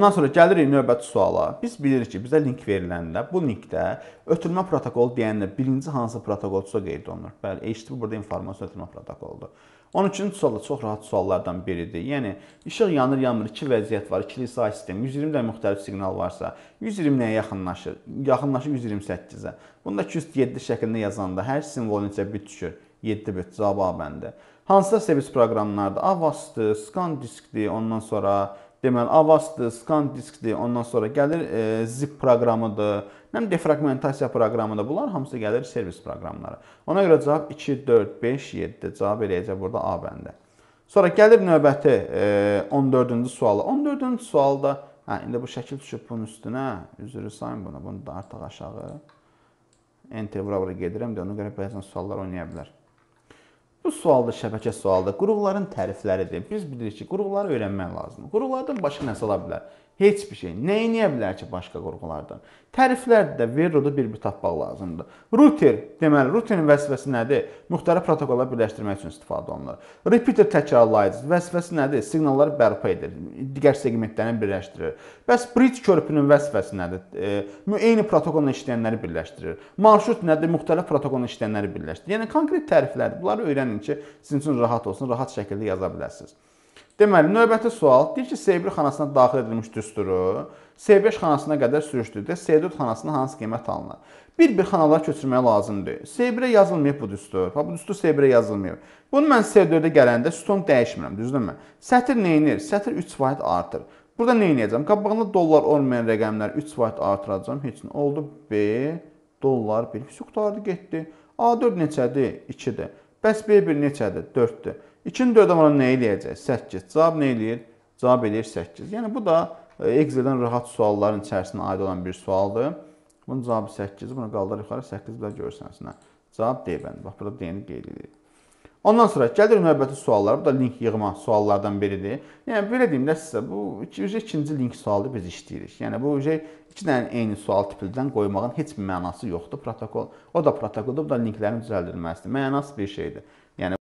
Ondan sonra gəlirik e, növbəti suala. Biz bilirik ki, bizə link veriləndə bu linkdə ötürmə protokolu deyəndə birinci hansı protokolsa qeyd olunur. Bəli, HTTP burada informasiya ötürmə protokoludur. 12-ci sual da çox rahat suallardan biridir. Yəni işıq yanır, yanmır, iki vəziyyət var, ikili say sistemi. 120 də müxtəlif siqnal varsa, 120 nəyə yaxınlaşır? Yaxınlaşır 128-ə. Bunda 207 şəklində yazanda hər simvolun içə bit düşür. 7 bit cavab A bəndi. Hansısa servis proqramlardır? Avastdır, Scan diskdir, ondan sonra Deməli, avasdır, scan diskdir, ondan sonra gəlir e, zip proqramıdır, nəm defraqmentasiya proqramıdır. Bunlar hamısı gəlir servis proqramları. Ona görə cavab 2, 4, 5, 7 cavab eləyəcək burada A bəndə. Sonra gəlir növbəti e, 14-cü suala. 14-cü sualda hə indi bu şəkil düşüb bunun üstünə, üzrü sayın bunu, bunu da artıq aşağı enter vura-vura gedirəm də ona görə bəzən suallar oynaya bilər. Bu sualdır, şəbəkə sualdır. Qurğuların tərifləridir. Biz bilirik ki, qurğuları öyrənmək lazımdır. Qurğulardan başqa nə sala bilər? Heç bir şey. Nəyi eləyə bilər ki, başqa qurğulardan? Təriflər də Verro'da bir-bir tapmaq lazımdır. Router, deməli, routerin vəzifəsi nədir? Müxtəlif protokolları birləşdirmək üçün istifadə olunur. Repeater təkrarlayıcı vəzifəsi nədir? Siqnalları bərpa edir, digər seqmentləri birləşdirir. Bəs bridge körpünün vəzifəsi nədir? E, eyni protokolla işləyənləri birləşdirir. Marşrut nədir? Müxtəlif protokolla işləyənləri birləşdirir. Yəni konkret təriflərdir. Bunları öyrənmək öyrənin ki, sizin üçün rahat olsun, rahat şəkildə yaza biləsiniz. Deməli, növbəti sual deyir ki, C1 xanasına daxil edilmiş düsturu C5 xanasına qədər sürüşdükdə C4 xanasına hansı qiymət alınır? Bir-bir xanalara köçürmək lazımdır. C1-ə yazılmayıb bu düstur. Bu düstur C1-ə yazılmayıb. Bunu mən C4-ə gələndə sütun dəyişmirəm, düzdürmü? Sətir nə edir? Sətir 3% artır. Burada nə edəcəm? Qabağında dollar olmayan rəqəmləri 3% artıracağam. Heç nə oldu. B dollar 1 qurtardı, getdi. A4 neçədir? 2-dir. Bəs B1 neçədir? 4-dür. 2-ni 4-ə vuran nə eləyəcək? 8. Cavab nə eləyir? Cavab eləyir 8. Yəni bu da e, Excel-dən rahat sualların içərisinə aid olan bir sualdır. Bunun cavabı 8, bunu qaldırır yuxarı 8 bilər görürsənsinə. Cavab D bəndi. Bax burada D-ni qeyd edirik. Ondan sonra gəlir növbəti suallar. Bu da link yığma suallardan biridir. Yəni belə deyim də sizə bu ikinci link sualı biz işləyirik. Yəni bu iki dənə eyni sual tipindən qoymağın heç bir mənası yoxdur. Protokol o da protokoldur, bu da linklərin düzəldilməsidir. Mənasız bir şeydir. Yəni